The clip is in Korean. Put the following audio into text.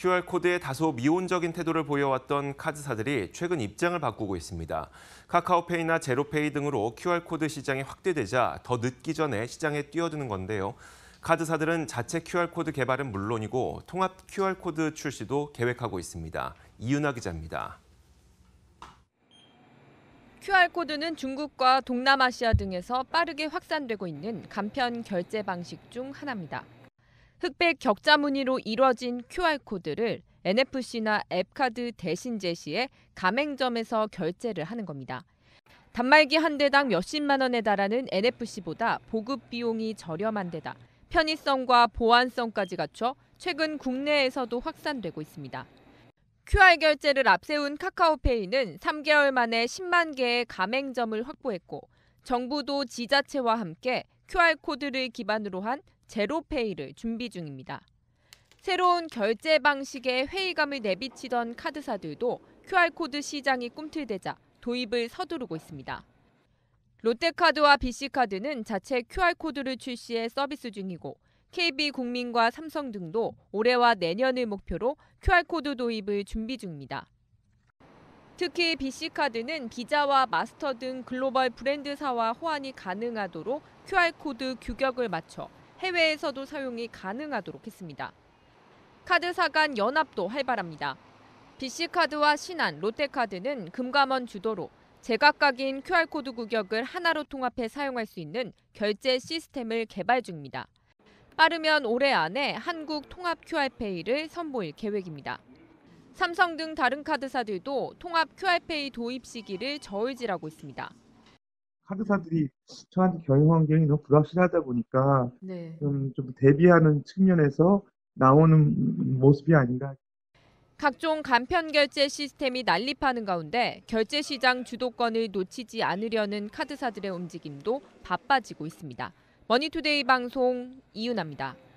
QR코드에 다소 미온적인 태도를 보여왔던 카드사들이 최근 입장을 바꾸고 있습니다. 카카오페이나 제로페이 등으로 QR코드 시장이 확대되자 더 늦기 전에 시장에 뛰어드는 건데요. 카드사들은 자체 QR코드 개발은 물론이고 통합 QR코드 출시도 계획하고 있습니다. 이윤아 기자입니다. QR코드는 중국과 동남아시아 등에서 빠르게 확산되고 있는 간편 결제 방식 중 하나입니다. 흑백 격자 무늬로 이뤄진 QR코드를 NFC나 앱카드 대신 제시해 가맹점에서 결제를 하는 겁니다. 단말기 한 대당 몇십만 원에 달하는 NFC보다 보급 비용이 저렴한 데다 편의성과 보안성까지 갖춰 최근 국내에서도 확산되고 있습니다. QR 결제를 앞세운 카카오페이는 3개월 만에 10만 개의 가맹점을 확보했고 정부도 지자체와 함께 QR코드를 기반으로 한 제로페이를 준비 중입니다. 새로운 결제 방식에 회의감을 내비치던 카드사들도 QR코드 시장이 꿈틀대자 도입을 서두르고 있습니다. 롯데카드와 BC카드는 자체 QR코드를 출시해 서비스 중이고 KB국민과 삼성 등도 올해와 내년을 목표로 QR코드 도입을 준비 중입니다. 특히 BC카드는 비자와 마스터 등 글로벌 브랜드사와 호환이 가능하도록 QR코드 규격을 맞춰 해외에서도 사용이 가능하도록 했습니다. 카드사 간 연합도 활발합니다. BC카드와 신한, 롯데카드는 금감원 주도로 제각각인 QR코드 구격을 하나로 통합해 사용할 수 있는 결제 시스템을 개발 중입니다. 빠르면 올해 안에 한국 통합 QR페이를 선보일 계획입니다. 삼성 등 다른 카드사들도 통합 QR페이 도입 시기를 저울질하고 있습니다. 카드사들이 저한테 경영 환경이 너무 불확실하다 보니까 네. 좀, 좀 대비하는 측면에서 나오는 모습이 아닌가. 각종 간편 결제 시스템이 난립하는 가운데 결제 시장 주도권을 놓치지 않으려는 카드사들의 움직임도 바빠지고 있습니다. 머니투데이 방송 이윤아입니다.